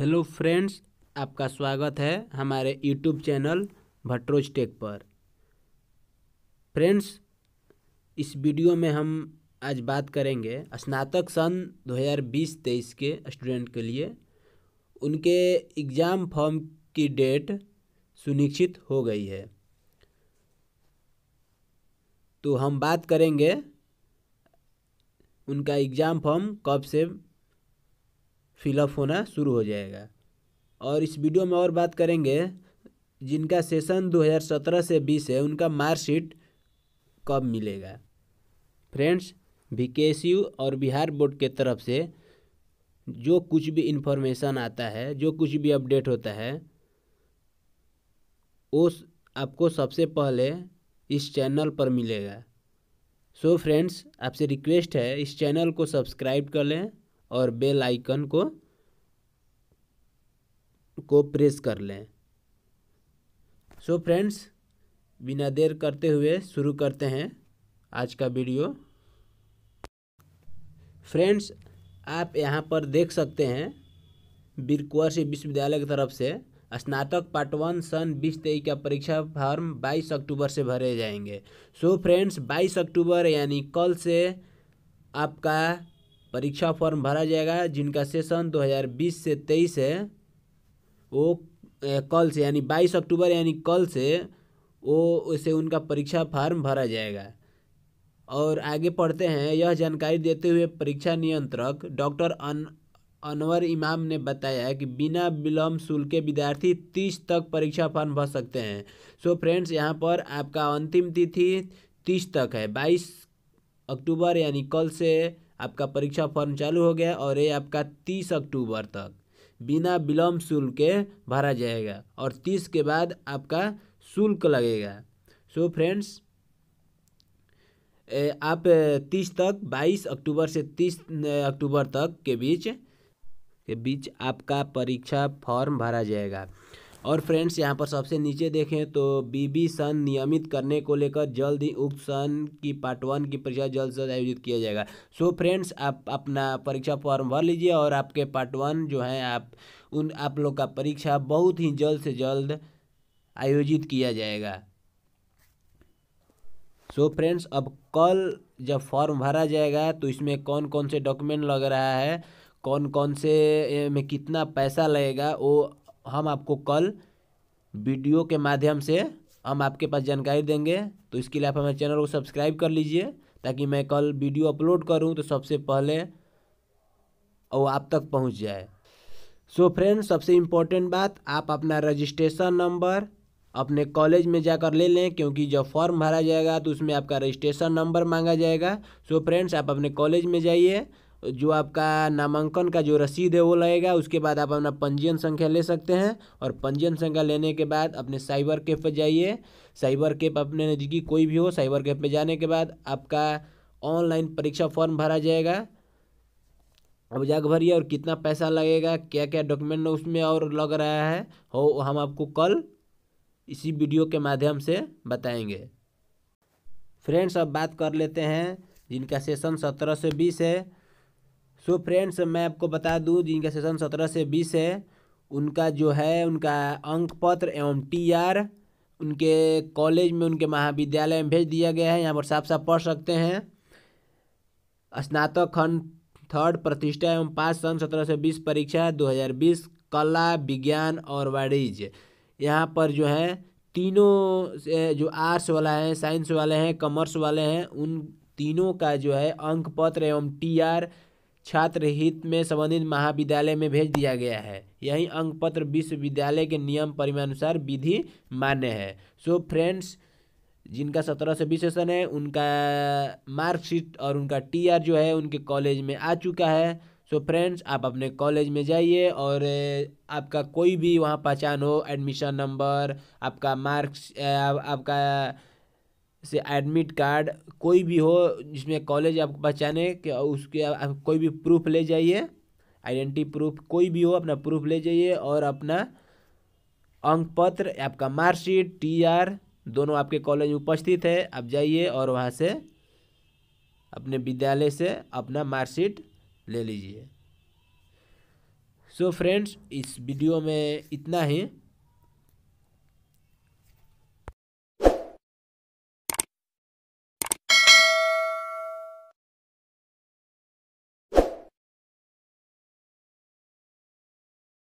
hello friends आपका स्वागत है हमारे यूट्यूब चैनल भट्रोज टेक पर फ्रेंड्स इस वीडियो में हम आज बात करेंगे स्नातक सन 2020-23 के स्टूडेंट के लिए उनके एग्ज़ाम फॉर्म की डेट सुनिश्चित हो गई है तो हम बात करेंगे उनका एग्ज़ाम फॉर्म कब से फिलअप होना शुरू हो जाएगा और इस वीडियो में और बात करेंगे जिनका सेशन 2017 से 20 है उनका मार्कशीट कब मिलेगा फ्रेंड्स बीकेएसयू और बिहार बोर्ड के तरफ से जो कुछ भी इन्फॉर्मेशन आता है जो कुछ भी अपडेट होता है वो आपको सबसे पहले इस चैनल पर मिलेगा सो so फ्रेंड्स आपसे रिक्वेस्ट है इस चैनल को सब्सक्राइब कर लें और बेल आइकन को को प्रेस कर लें सो so फ्रेंड्स बिना देर करते हुए शुरू करते हैं आज का वीडियो फ्रेंड्स आप यहाँ पर देख सकते हैं बीर कुंवर सिंह विश्वविद्यालय की तरफ से स्नातक पार्ट वन सन बीस तेईस का परीक्षा फॉर्म 22 अक्टूबर से भरे जाएंगे सो so फ्रेंड्स 22 अक्टूबर यानी कल से आपका परीक्षा फॉर्म भरा जाएगा जिनका सेशन 2020 से 23 है वो कल से यानी 22 अक्टूबर यानी कल से वो उसे उनका परीक्षा फॉर्म भरा जाएगा और आगे पढ़ते हैं यह जानकारी देते हुए परीक्षा नियंत्रक डॉक्टर अन अनवर इमाम ने बताया कि बिना विलम्ब शुल्क के विद्यार्थी तीस तक परीक्षा फॉर्म भर सकते हैं सो फ्रेंड्स यहाँ पर आपका अंतिम तिथि तीस तक है बाईस अक्टूबर यानी कल से आपका परीक्षा फॉर्म चालू हो गया और ये आपका तीस अक्टूबर तक बिना विलम्ब शुल्क के भरा जाएगा और तीस के बाद आपका शुल्क लगेगा सो so फ्रेंड्स आप तीस तक बाईस अक्टूबर से तीस अक्टूबर तक के बीच के बीच आपका परीक्षा फॉर्म भरा जाएगा और फ्रेंड्स यहाँ पर सबसे नीचे देखें तो बीबी सन नियमित करने को लेकर जल्द ही उक्त सन की पार्ट वन की परीक्षा जल्द से जल्द आयोजित किया जाएगा सो so फ्रेंड्स आप अपना परीक्षा फॉर्म भर लीजिए और आपके पार्ट वन जो है आप उन आप लोग का परीक्षा बहुत ही जल्द से जल्द आयोजित किया जाएगा सो so फ्रेंड्स अब कल जब फॉर्म भरा जाएगा तो इसमें कौन कौन से डॉक्यूमेंट लग रहा है कौन कौन से में कितना पैसा लगेगा वो हम आपको कल वीडियो के माध्यम से हम आपके पास जानकारी देंगे तो इसके लिए आप हमारे चैनल को सब्सक्राइब कर लीजिए ताकि मैं कल वीडियो अपलोड करूं तो सबसे पहले वो आप तक पहुंच जाए सो so फ्रेंड्स सबसे इम्पोर्टेंट बात आप अपना रजिस्ट्रेशन नंबर अपने कॉलेज में जाकर ले लें क्योंकि जब फॉर्म भरा जाएगा तो उसमें आपका रजिस्ट्रेशन नंबर मांगा जाएगा सो so फ्रेंड्स आप अपने कॉलेज में जाइए जो आपका नामांकन का जो रसीद है वो लगेगा उसके बाद आप अपना पंजीयन संख्या ले सकते हैं और पंजीयन संख्या लेने के बाद अपने साइबर कैफ पर जाइए साइबर कैफ अपने नज़दीकी कोई भी हो साइबर कैफ पर जाने के बाद आपका ऑनलाइन परीक्षा फॉर्म भरा जाएगा अब जाकर भरिए और कितना पैसा लगेगा क्या क्या डॉक्यूमेंट उसमें और लग रहा है हो हम आपको कल इसी वीडियो के माध्यम से बताएंगे फ्रेंड्स अब बात कर लेते हैं जिनका सेशन सत्रह से बीस है सो so फ्रेंड्स मैं आपको बता दूं जिनका सेशन सत्रह से बीस है उनका जो है उनका अंक पत्र एवं टी आर उनके कॉलेज में उनके महाविद्यालय में भेज दिया गया है यहाँ पर साफ साफ पढ़ सकते हैं स्नातक खंड थर्ड प्रतिष्ठा एवं पाँच सन सत्रह से बीस परीक्षा दो हज़ार बीस कला विज्ञान और वाणिज्य यहाँ पर जो है तीनों जो आर्ट्स वाला है साइंस वाले हैं कॉमर्स वाले हैं उन तीनों का जो है अंक पत्र एवं टी आर छात्र हित में संबंधित महाविद्यालय में भेज दिया गया है यही अंग पत्र विश्वविद्यालय के नियम परिमानुसार विधि मान्य है सो so फ्रेंड्स जिनका सत्रह से बीस सेशन है उनका मार्कशीट और उनका टीआर जो है उनके कॉलेज में आ चुका है सो so फ्रेंड्स आप अपने कॉलेज में जाइए और आपका कोई भी वहाँ पहचान हो एडमिशन नंबर आपका मार्क्स आप, आपका से एडमिट कार्ड कोई भी हो जिसमें कॉलेज आप पहचाने के उसके आप कोई भी प्रूफ ले जाइए आइडेंटिटी प्रूफ कोई भी हो अपना प्रूफ ले जाइए और अपना अंक पत्र आपका मार्कशीट टी आर दोनों आपके कॉलेज में उपस्थित है आप जाइए और वहाँ से अपने विद्यालय से अपना मार्कशीट ले लीजिए सो so फ्रेंड्स इस वीडियो में इतना ही